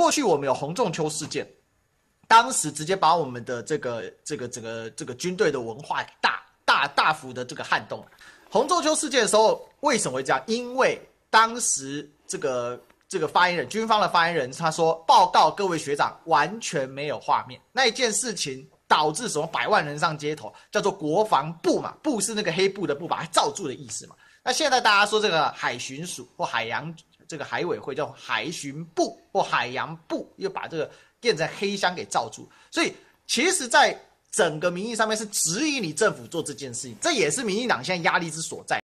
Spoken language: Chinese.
过去我们有红中秋事件，当时直接把我们的这个这个这个这个军队的文化大大大幅的这个撼动了。红中秋事件的时候为什么会这样？因为当时这个这个发言人，军方的发言人他说报告各位学长完全没有画面，那一件事情导致什么百万人上街头，叫做国防部嘛，部是那个黑布的布，把它罩住的意思嘛。那现在大家说这个海巡署或海洋。这个海委会叫海巡部或海洋部，又把这个变成黑箱给罩住，所以其实，在整个民意上面是质疑你政府做这件事情，这也是民进党现在压力之所在。